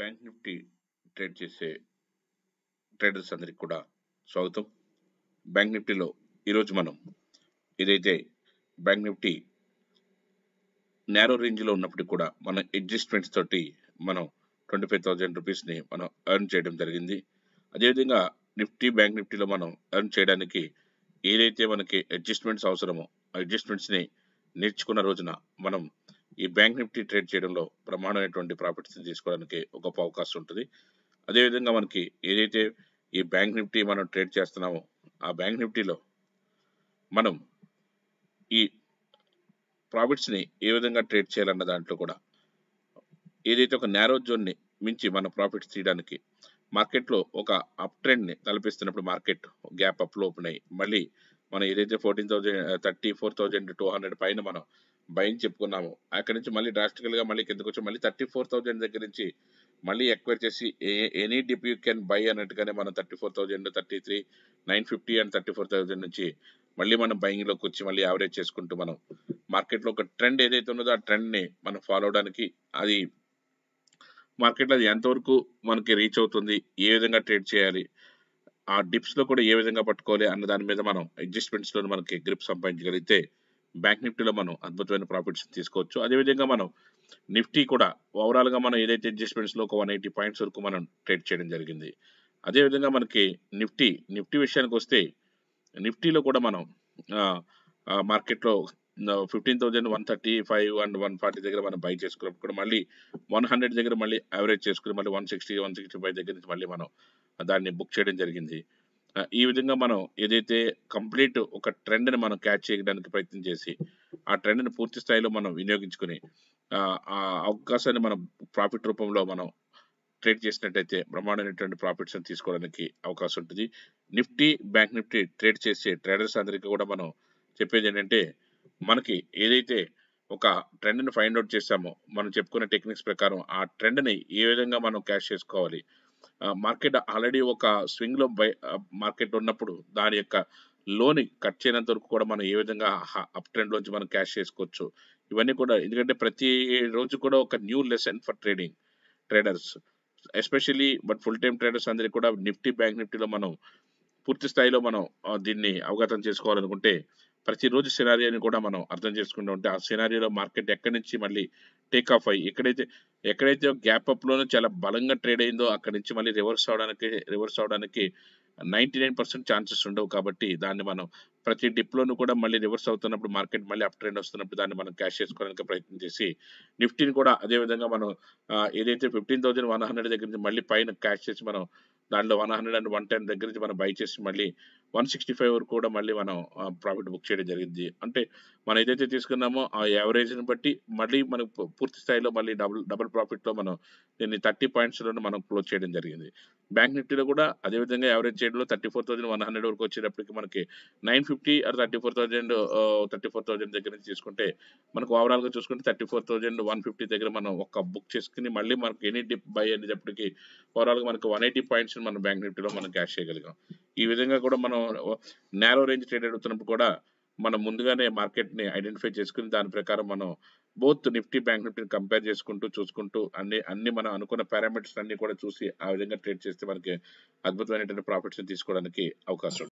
bank Nifty trade చేసే traders అందరికి కూడా స్వాగతం బ్యాంక్ నిఫ్టీలో ఈరోజు మనం ఏదైతే బ్యాంక్ నిఫ్టీ నేరో రేంజ్లో ఉన్నప్పటికీ కూడా మన అడ్జస్ట్మెంట్స్ తోటి మనం ట్వంటీ ఫైవ్ థౌజండ్ రూపీస్ని మనం ఎర్న్ చేయడం జరిగింది అదేవిధంగా నిఫ్టీ బ్యాంక్ నిఫ్టీలో మనం ఎర్న్ చేయడానికి ఏదైతే మనకి అడ్జస్ట్మెంట్స్ అవసరమో అడ్జస్ట్మెంట్స్ని నేర్చుకున్న రోజున మనం ఈ బ్యాంక్ నిఫ్టీ ట్రేడ్ చేయడంలో ప్రమాణమైనటువంటి ప్రాఫిట్స్ని తీసుకోవడానికి ఒక గొప్ప అవకాశం ఉంటుంది అదేవిధంగా మనకి ఏదైతే ఈ బ్యాంక్ నిఫ్టీ మనం ట్రేడ్ చేస్తున్నామో ఆ బ్యాంక్ నిఫ్టీలో మనం ఈ ప్రాఫిట్స్ని ఏ విధంగా ట్రేడ్ చేయాలన్న దాంట్లో కూడా ఏదైతే ఒక నేరో జోన్ని మించి మన ప్రాఫిట్స్ తీయడానికి మార్కెట్లో ఒక అప్ ట్రెండ్ని తలపిస్తున్నప్పుడు మార్కెట్ గ్యాప్ అప్లో ఓపెన్ అయ్యి మళ్ళీ మనం ఏదైతే fourteen thousand thirty four thousand two hundred పైన మనం బయింగ్ చెప్పుకున్నాము అక్కడి నుంచి మళ్ళీ డ్రాస్టికల్గా మళ్ళీ కిందకు వచ్చి మళ్ళీ థర్టీ ఫోర్ థౌజండ్ దగ్గర నుంచి మళ్ళీ ఎక్వైర్ చేసి any dip you can buy అన్నట్టుగానే మనం thirty four thousand thirty three nine fifty and thirty four thousand నుంచి మళ్ళీ మనం లోకి వచ్చి మళ్ళీ యావరేజ్ చేసుకుంటూ మనం మార్కెట్లో ఒక ట్రెండ్ ఏదైతే ఉన్నదో ఆ ట్రెండ్ని మనం ఫాలో అవడానికి అది మార్కెట్లో అది ఎంతవరకు మనకి రీచ్ అవుతుంది ఏ విధంగా ట్రేడ్ చేయాలి ఆ డిప్స్లో కూడా ఏ విధంగా పట్టుకోవాలి అన్న దాని మీద మనం లో మనకి గ్రిప్ సంపాదించగలిగితే బ్యాంక్ నిఫ్టీలో మనం అద్భుతమైన ప్రాఫిట్స్ తీసుకోవచ్చు అదేవిధంగా మనం నిఫ్టీ కూడా ఓవరాల్గా మనం ఏదైతే అడ్జస్ట్మెంట్స్లో ఒక వన్ ఎయిటీ పాయింట్స్ వరకు మనం ట్రేడ్ చేయడం జరిగింది అదేవిధంగా మనకి నిఫ్టీ నిఫ్టీ విషయానికి వస్తే నిఫ్టీలో కూడా మనం మార్కెట్లో fifteen thousand one thirty five and one forty దగ్గర మనం బై చేసుకున్నప్పుడు కూడా మళ్ళీ వన్ హండ్రెడ్ దగ్గర మళ్ళీ యావరేజ్ చేసుకుని మళ్ళీ one sixty one sixty five దగ్గర నుంచి మళ్ళీ మనం దాన్ని బుక్ చేయడం జరిగింది ఈ విధంగా మనం ఏదైతే కంప్లీట్ ఒక ట్రెండ్ని మనం క్యాచ్ చేయడానికి ప్రయత్నం చేసి ఆ ట్రెండ్ని పూర్తి స్థాయిలో మనం వినియోగించుకుని ఆ అవకాశాన్ని మనం ప్రాఫిట్ రూపంలో మనం ట్రేడ్ చేసినట్టయితే బ్రహ్మాండమైనటువంటి ప్రాఫిట్స్ని తీసుకోవడానికి అవకాశం ఉంటుంది నిఫ్టీ బ్యాంక్ నిఫ్టీ ట్రేడ్ చేసే ట్రేడర్స్ అందరికీ కూడా మనం చెప్పేది ఏంటంటే మనకి ఏదైతే ఒక ట్రెండ్ని ఫైండ్ అవుట్ చేసామో మనం చెప్పుకున్న టెక్నిక్స్ ప్రకారం ఆ ట్రెండ్ని ఏ విధంగా మనం క్యాష్ చేసుకోవాలి మార్కెట్ ఆల్రెడీ ఒక లో బై మార్కెట్ ఉన్నప్పుడు దాని యొక్క లోని కట్ చేయనంత వరకు కూడా మనం ఏ విధంగా అప్ ట్రెండ్ ట్రెండ్లోంచి మనం క్యాష్ చేసుకోవచ్చు ఇవన్నీ కూడా ఎందుకంటే ప్రతి రోజు కూడా ఒక new lesson for trading traders especially but full time traders అందరికీ కూడా నిఫ్టీ బ్యాంక్ నిఫ్టీలో మనం పూర్తి స్థాయిలో మనం దీన్ని అవగతం చేసుకోవాలనుకుంటే ప్రతిరోజు సినారియోని కూడా మనం అర్థం చేసుకుంటూ ఉంటే ఆ సినారియోలో మార్కెట్ ఎక్కడి నుంచి మళ్ళీ టేక్ ఆఫ్ అయ్యి ఎక్కడైతే ఎక్కడైతే గ్యాప్ అప్లోనూ చాలా బలంగా ట్రేడ్ అయిందో అక్కడి నుంచి మళ్ళీ రివర్స్ అవడానికి రివర్స్ అవడానికి నైంటీ నైన్ పర్సెంట్ ఛాన్సెస్ ఉండవు కాబట్టి దాన్ని మనం ప్రతి డిప్లోను కూడా మళ్ళీ రివర్స్ అవుతున్నప్పుడు మార్కెట్ మళ్ళీ అప్ ట్రెండ్ వస్తున్నప్పుడు దాన్ని మనం క్యాష్ చేసుకోవడానికి ప్రయత్నం చేసి నిఫ్టీని కూడా అదేవిధంగా మనం ఏదైతే ఫిఫ్టీన్ థౌసండ్ వన్ హండ్రెడ్ దగ్గర నుంచి మళ్ళీ పైన క్యాష్ చేసి మనం దాంట్లో one hundred and one ten దగ్గర నుంచి మనం బై చేసి మళ్ళీ వన్ సిక్స్టీ ఫైవ్ వరకు కూడా మళ్ళీ మనం ప్రాఫిట్ బుక్ చేయడం జరిగింది అంటే మనం ఏదైతే తీసుకున్నామో ఆ యావరేజ్ని బట్టి మళ్ళీ మనకు పూర్తి స్థాయిలో మళ్ళీ డబుల్ డబుల్ ప్రాఫిట్లో మనం దీన్ని థర్టీ పాయింట్స్లోనే మనం క్లోజ్ చేయడం జరిగింది బ్యాంక్ నిఫ్టీలో కూడా అదేవిధంగా యావరేజ్ చేయడంలో thirty four thousand one hundred వరకు వచ్చేటప్పటికి మనకి nine fifty or thirty four thousand thirty four thousand దగ్గర నుంచి తీసుకుంటే మనకు ఓవరాల్గా చూసుకుంటే thirty four thousand one fifty దగ్గర మనం ఒక బుక్ చేసుకుని మళ్ళీ మనకి ఎనీ డిప్ బై అనేటప్పటికి ఓవరాల్గా మనకు వన్ ఎయిటీ పాయింట్స్ మనం బ్యాంక్ నిఫ్టీలో మనం క్యాష్ చేయగలిగాం ఈ విధంగా కూడా మనం నేరో రేంజ్ ట్రేడ్ అడుగుతున్నప్పుడు కూడా మనం ముందుగానే మార్కెట్ని ఐడెంటిఫై చేసుకుని దాని ప్రకారం మనం బోత్ నిఫ్టీ బ్యాంక్ నిఫ్టీని కంపేర్ చేసుకుంటూ చూసుకుంటూ అన్ని అన్ని మనం అనుకున్న పారామీటర్స్ అన్ని కూడా చూసి ఆ విధంగా ట్రేడ్ చేస్తే మనకి అద్భుతమైనటువంటి ప్రాఫిట్స్ని తీసుకోవడానికి అవకాశం